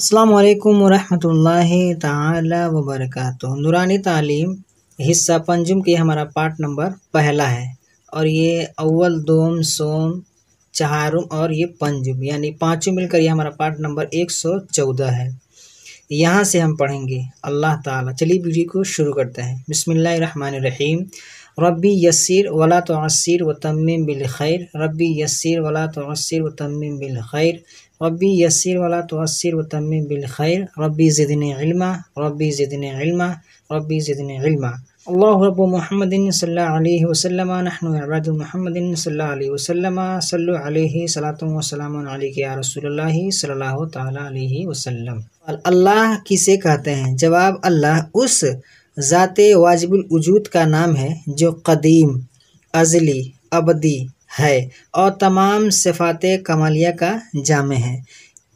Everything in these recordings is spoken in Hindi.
अस्सलाम वालेकुम वरहमतुल्लाहि नुरानी तालीम हिस्सा पंजुम के हमारा पार्ट नंबर पहला है और ये अव्वल दोम सोम चहारुम और ये पंजुम यानी पाँचों मिलकर ये हमारा पार्ट नंबर एक सौ चौदह है यहाँ से हम पढ़ेंगे अल्लाह ताला चलिए वीडियो को शुरू करते हैं रहीम रबी यसीर वला तोसर व तमिम बिल खैर रबी यसीर वला तोसर व तमिम बिल खैर रबी यसर वाला असर व तम बिलखैर रबी ज़िदन इल्मा रबी ज़िदन इल्मा रबी ज़िदन इल्मा अल्लाह रब महमदिन वसलम नहनद महमद सलातम या रसूल अल्लाह किसे कहते हैं जवाब अल्लाह उस ज़ात वाजिबुल वजूद का नाम है जो कदीम अजली अबदी है और तमाम सिफ़ात कमालिया का जाम है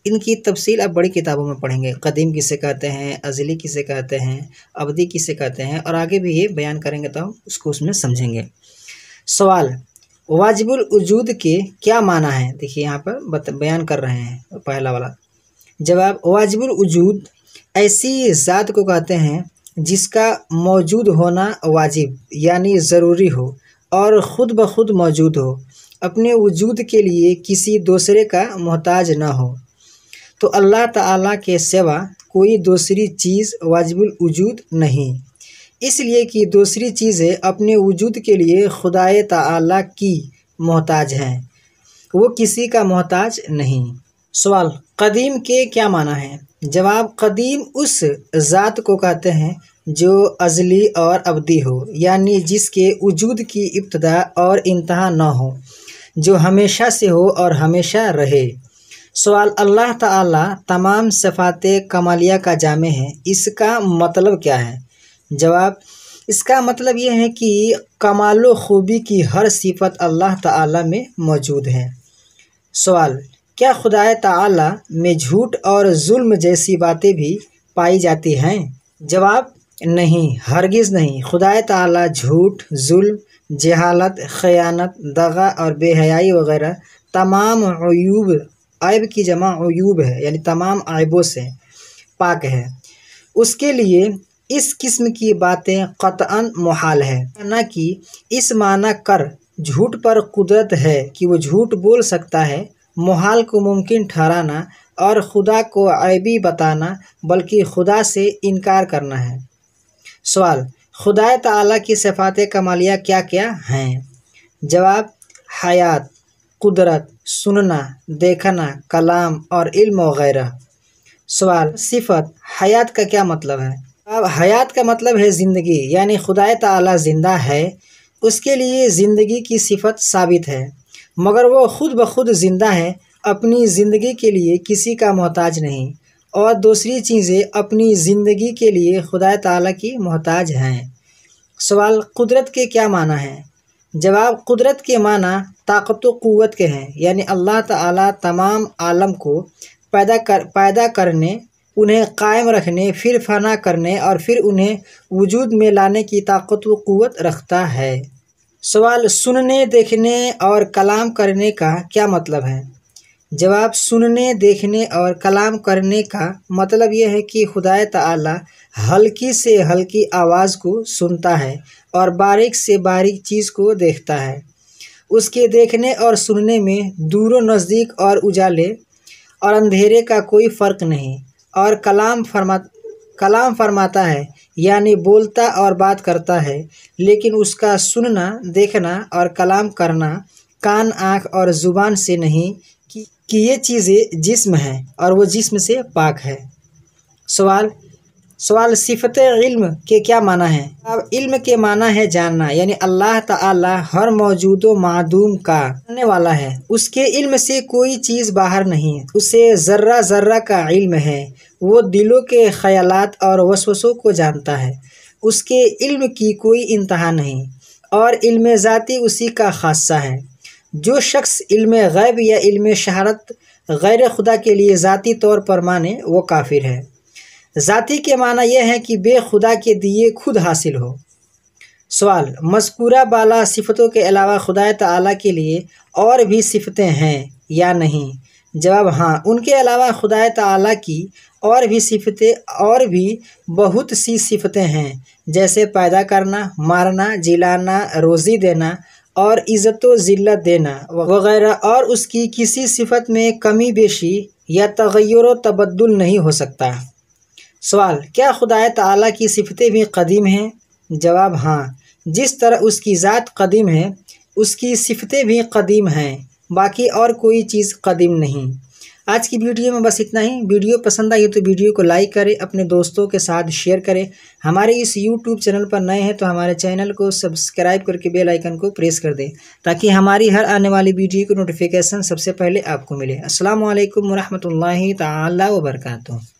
इनकी तफसील आप बड़ी किताबों में पढ़ेंगे कदीम किसे कहते हैं अजली किसे कहते हैं अवधि किसे कहते हैं और आगे भी ये बयान करेंगे तो हम उसको उसमें समझेंगे सवाल वाजिबुल वजूद के क्या माना है देखिए यहाँ पर बयान कर रहे हैं पहला वाला जवाब वाजिबुल वजूद ऐसी ज़ात को कहते हैं जिसका मौजूद होना वाजिब यानी ज़रूरी हो और ख़ुद ब खुद मौजूद हो अपने वजूद के लिए किसी दूसरे का मोहताज ना हो तो अल्लाह ताला के सिवा कोई दूसरी चीज़ वाजिबुल वजूद नहीं इसलिए कि दूसरी चीज़ें अपने वजूद के लिए खुदाए ताला की मोहताज हैं वो किसी का मोहताज नहीं सवाल कदीम के क्या माना है जवाब कदीम उस ज़ात को कहते हैं जो अजली और अबदी हो यानी जिसके वजूद की इब्तदा और इंतहा ना हो जो हमेशा से हो और हमेशा रहे सवाल अल्लाह ताला तमाम सफ़ात कमालिया का जामे है इसका मतलब क्या है जवाब इसका मतलब ये है कि कमाल खूबी की हर सिफत अल्लाह ताला में मौजूद है सवाल क्या खुदा ताला में झूठ और जुल्म जैसी बातें भी पाई जाती हैं जवाब नहीं हरगिज़ नहीं खुदा ताला झूठ जुल्म जहालत ख़यानत दगा और बेहयाई वगैरह तमाम अयूब ऐब की जमा अयूब है यानी तमाम आयबों से पाक है उसके लिए इस किस्म की बातें क़तअन महाल है ना कि इस माना कर झूठ पर कुदरत है कि वो झूठ बोल सकता है महाल को मुमकिन ठहराना और खुदा को आयबी बताना बल्कि खुदा से इनकार करना है सवाल खुदा तला की सफ़ात कमालिया क्या क्या हैं जवाब हयात कुदरत सुनना देखना कलाम और इल्म वगैरह सवाल सिफत हयात का क्या मतलब है अब हयात का मतलब है ज़िंदगी यानी खुदा तला ज़िंदा है उसके लिए ज़िंदगी की सिफत साबित है मगर वो खुद ब खुद ज़िंदा है अपनी ज़िंदगी के लिए किसी का मोहताज नहीं और दूसरी चीज़ें अपनी ज़िंदगी के लिए खुदा ताला की मोहताज हैं सवाल कुदरत के क्या माना है जवाब कुदरत के माना ताकत क़वत के हैं यानी अल्लाह ताला तमाम आलम को पैदा कर पैदा करने उन्हें कायम रखने फिर फना करने और फिर उन्हें वजूद में लाने की ताकत व क़वत रखता है सवाल सुनने देखने और कलाम करने का क्या मतलब है जवाब सुनने देखने और कलाम करने का मतलब यह है कि खुदा तला हल्की से हल्की आवाज़ को सुनता है और बारीक से बारीक चीज़ को देखता है उसके देखने और सुनने में दूरों नज़दीक और उजाले और अंधेरे का कोई फ़र्क नहीं और कलाम फरमा कलाम फरमाता है यानी बोलता और बात करता है लेकिन उसका सुनना देखना और कलाम करना कान आँख और ज़ुबान से नहीं कि, कि ये चीज़ें जिस्म है और वो जिस्म से पाक है सवाल सवाल सिफत इल्म के क्या माना है अब इल्म के माना है जानना यानी अल्लाह ताला हर मौजूद मादूम का जानने वाला है उसके इल्म से कोई चीज़ बाहर नहीं उसे ज़र्रा ज़र्रा का इल्म है वो दिलों के ख्यालात और वसवसों को जानता है उसके इल्म की कोई इंतहा नहीं और इल्म ज़ाती उसी का खासा है जो शख्स इल्म गैब या इल्म शहारत गैर खुदा के लिए ज़ाती तौर पर माने वो काफिर है ज़ाती के माना यह है कि बेखुदा के दिए खुद हासिल हो सवाल मस्कुरा बाला सिफतों के अलावा खुदा तला के लिए और भी सिफतें हैं या नहीं जवाब हाँ उनके अलावा खुदा तला की और भी सिफतें और भी बहुत सी सिफतें हैं जैसे पैदा करना मारना जिलाना रोज़ी देना और इज़्ज़त तो ज़िल्लत देना वगैरह और उसकी किसी सिफत में कमी बेशी या तगैर तबद्दुल नहीं हो सकता सवाल क्या खुदा तला की सिफतें भी कदीम हैं जवाब हाँ जिस तरह उसकी ज़ात कदीम है उसकी सिफतें भी कदीम हैं बाकी और कोई चीज़ कदीम नहीं आज की वीडियो में बस इतना ही वीडियो पसंद आई तो वीडियो को लाइक करें अपने दोस्तों के साथ शेयर करें हमारे इस यूट्यूब चैनल पर नए हैं तो हमारे चैनल को सब्सक्राइब करके बेल आइकन को प्रेस कर दें ताकि हमारी हर आने वाली वीडियो की नोटिफिकेशन सबसे पहले आपको मिले असल वरहमल तबरकू